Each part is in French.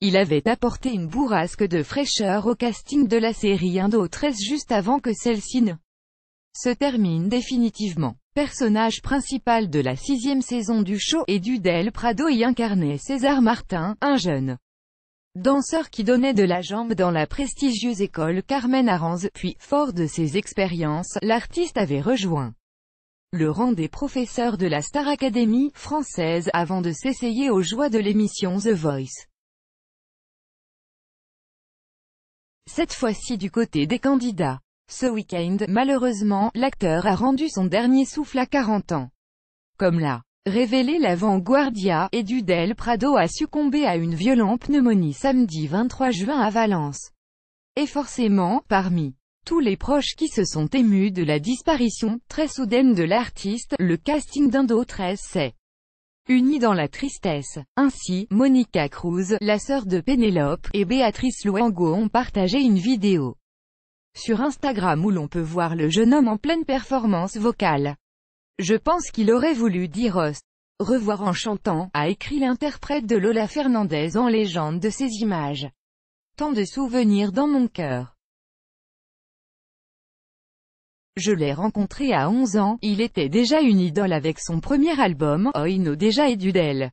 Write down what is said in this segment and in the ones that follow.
Il avait apporté une bourrasque de fraîcheur au casting de la série Indo-13 juste avant que celle-ci ne se termine définitivement. Personnage principal de la sixième saison du show et du Del Prado y incarnait César Martin, un jeune danseur qui donnait de la jambe dans la prestigieuse école Carmen Aranz, puis, fort de ses expériences, l'artiste avait rejoint le rang des professeurs de la Star Academy française avant de s'essayer aux joies de l'émission The Voice. cette fois-ci du côté des candidats. Ce week-end, malheureusement, l'acteur a rendu son dernier souffle à 40 ans. Comme l'a révélé l'avant-guardia, Dudel Prado a succombé à une violente pneumonie samedi 23 juin à Valence. Et forcément, parmi tous les proches qui se sont émus de la disparition, très soudaine de l'artiste, le casting d'un 13 s'est unis dans la tristesse. Ainsi, Monica Cruz, la sœur de Pénélope, et Béatrice Luango ont partagé une vidéo sur Instagram où l'on peut voir le jeune homme en pleine performance vocale. Je pense qu'il aurait voulu dire euh, « revoir en chantant », a écrit l'interprète de Lola Fernandez en légende de ces images. Tant de souvenirs dans mon cœur. Je l'ai rencontré à 11 ans, il était déjà une idole avec son premier album, Oino déjà et Dudel.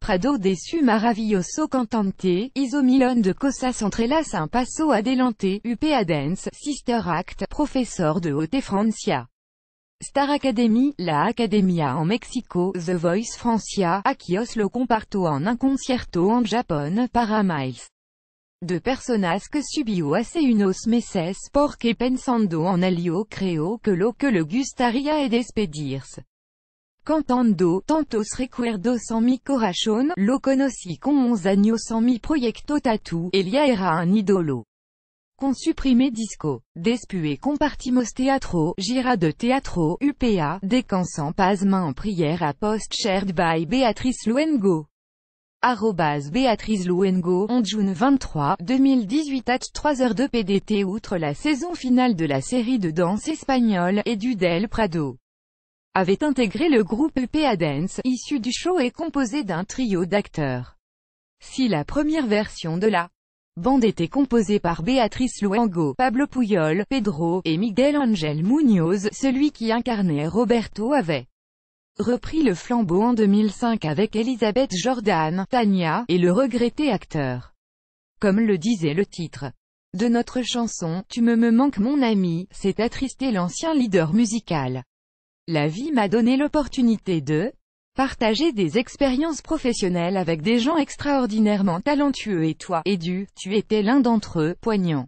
Prado déçu maravilloso cantante, Isomilon de Cosa centrelas un paso adelante, UPA Dance, Sister Act, professeur de haute Francia. Star Academy, la Academia en Mexico, The Voice Francia, Akios lo comparto en un concierto en Japon, Paramiles. De personas que subio hace unos meses porque pensando en alio creo que lo que le gustaria es despedirse. Cantando, tantos recuerdos en mi corazon, lo conocí con 11 años en mi proyecto Tatu, Elia era un idolo. Con supprime disco, despué compartimos teatro, gira de teatro, UPA, descansant main en prière à post shared by Beatrice Luengo. Béatrice Louengo, en June 23, 2018 à 3h2 PDT Outre la saison finale de la série de danse espagnole, et du Del Prado avait intégré le groupe EPA Dance, issu du show et composé d'un trio d'acteurs. Si la première version de la bande était composée par Béatrice Luengo, Pablo Puyol, Pedro, et Miguel Angel Munoz, celui qui incarnait Roberto avait Repris le flambeau en 2005 avec Elisabeth Jordan, Tania, et le regretté acteur. Comme le disait le titre de notre chanson « Tu me me manques mon ami », s'est attristé l'ancien leader musical. La vie m'a donné l'opportunité de partager des expériences professionnelles avec des gens extraordinairement talentueux et toi, Edu, tu étais l'un d'entre eux, poignant.